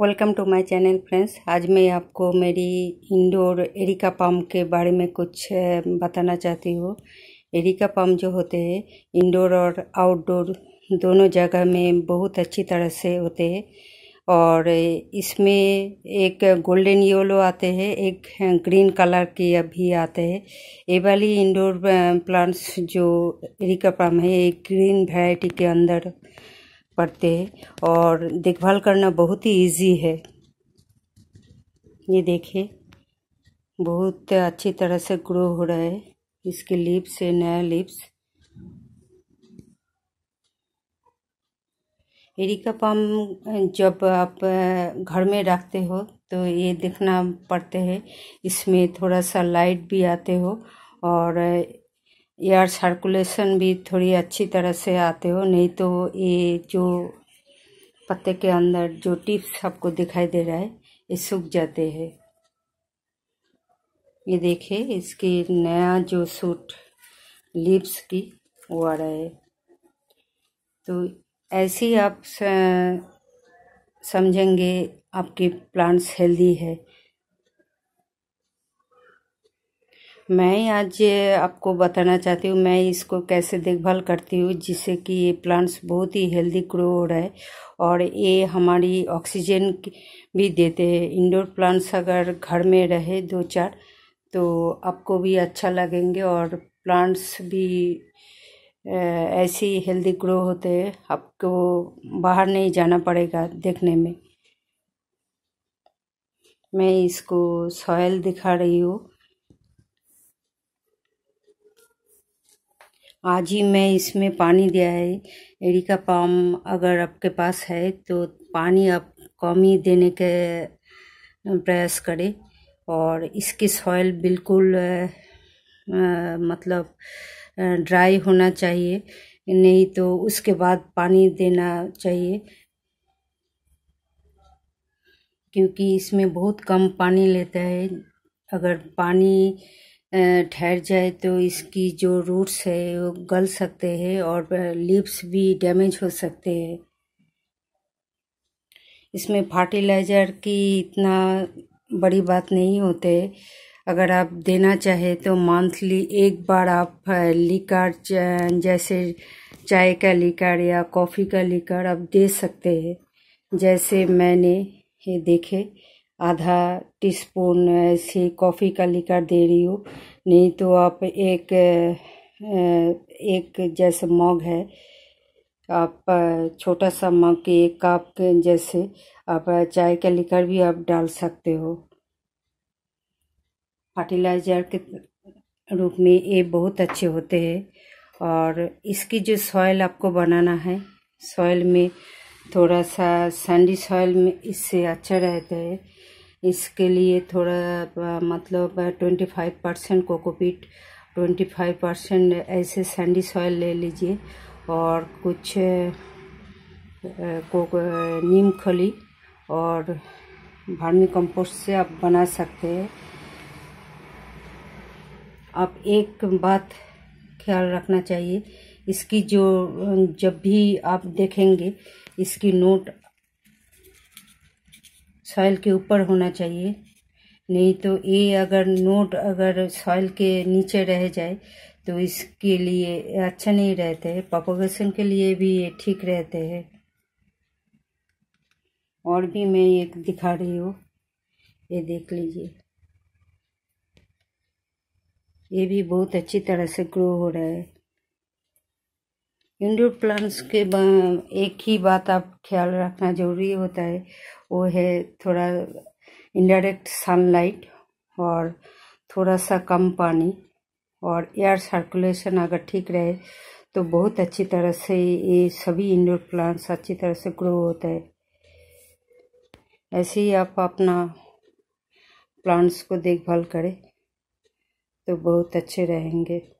welcome to my channel friends आज मैं आपको मेरी इंडोर एरिका पम्प के बारे में कुछ बताना चाहती हूँ एरिका पम्प जो होते हैं इंडोर और आउटडोर दोनों जगह में बहुत अच्छी तरह से होते हैं और इसमें एक गोल्डन योलो आते हैं एक ग्रीन कलर के भी आते हैं ये वाली इंडोर प्लांट्स जो एरिका पाम है एक ग्रीन वेराइटी के अंदर पड़ते हैं और देखभाल करना बहुत ही इजी है ये देखिए बहुत अच्छी तरह से ग्रो हो रहा है इसके लिप्स है नया लिप्स एरिका पाम जब आप घर में रखते हो तो ये देखना पड़ते हैं इसमें थोड़ा सा लाइट भी आते हो और एयर सर्कुलेशन भी थोड़ी अच्छी तरह से आते हो नहीं तो ये जो पत्ते के अंदर जो टिप्स आपको दिखाई दे रहा है ये सूख जाते हैं ये देखिए इसकी नया जो सूट लिप्स की वो आ रहा है तो ऐसे ही आप समझेंगे आपके प्लांट्स हेल्दी है मैं आज आपको बताना चाहती हूँ मैं इसको कैसे देखभाल करती हूँ जिससे कि ये प्लांट्स बहुत ही हेल्दी ग्रो हो रहा है और ये हमारी ऑक्सीजन भी देते हैं इंडोर प्लांट्स अगर घर में रहे दो चार तो आपको भी अच्छा लगेंगे और प्लांट्स भी ऐसे ही हेल्दी ग्रो होते हैं आपको बाहर नहीं जाना पड़ेगा देखने में मैं इसको सॉयल दिखा रही हूँ आज ही मैं इसमें पानी दिया है एरिका पाम अगर आपके पास है तो पानी आप कम ही देने के प्रयास करें और इसकी सॉइल बिल्कुल आ, आ, मतलब ड्राई होना चाहिए नहीं तो उसके बाद पानी देना चाहिए क्योंकि इसमें बहुत कम पानी लेता है अगर पानी ठहर जाए तो इसकी जो रूट्स है वो गल सकते हैं और लिप्स भी डैमेज हो सकते हैं इसमें फर्टिलाइज़र की इतना बड़ी बात नहीं होते अगर आप देना चाहे तो मंथली एक बार आप लिकर जैसे चाय का लिकर या कॉफ़ी का लिकर आप दे सकते हैं जैसे मैंने ये देखे आधा टीस्पून ऐसे कॉफ़ी का लिकर दे रही हूँ नहीं तो आप एक एक जैसे मग है आप छोटा सा मग के एक कप के जैसे आप चाय का लिकर भी आप डाल सकते हो फर्टिलाइज़र के रूप में ये बहुत अच्छे होते हैं और इसकी जो सॉइल आपको बनाना है सॉइल में थोड़ा सा सैंडी सॉइल में इससे अच्छा रहता है इसके लिए थोड़ा मतलब twenty five percent cocopeat twenty five percent ऐसे सैंडी सॉइल ले लीजिए और कुछ कोको नीम खली और भार्मी कंपोस्ट से आप बना सकते हैं आप एक बात ख्याल रखना चाहिए इसकी जो जब भी आप देखेंगे इसकी नोट सॉइल के ऊपर होना चाहिए नहीं तो ये अगर नोट अगर सॉइल के नीचे रह जाए तो इसके लिए अच्छा नहीं रहते हैं पॉपुलेशन के लिए भी ये ठीक रहते हैं और भी मैं एक दिखा रही हूँ ये देख लीजिए ये भी बहुत अच्छी तरह से ग्रो हो रहा है इंडोर प्लांट्स के एक ही बात आप ख्याल रखना ज़रूरी होता है वो है थोड़ा इनडायरेक्ट सनलाइट और थोड़ा सा कम पानी और एयर सर्कुलेशन अगर ठीक रहे तो बहुत अच्छी तरह से ये सभी इंडोर प्लांट्स अच्छी तरह से ग्रो होता है ऐसे ही आप अपना प्लांट्स को देखभाल करें तो बहुत अच्छे रहेंगे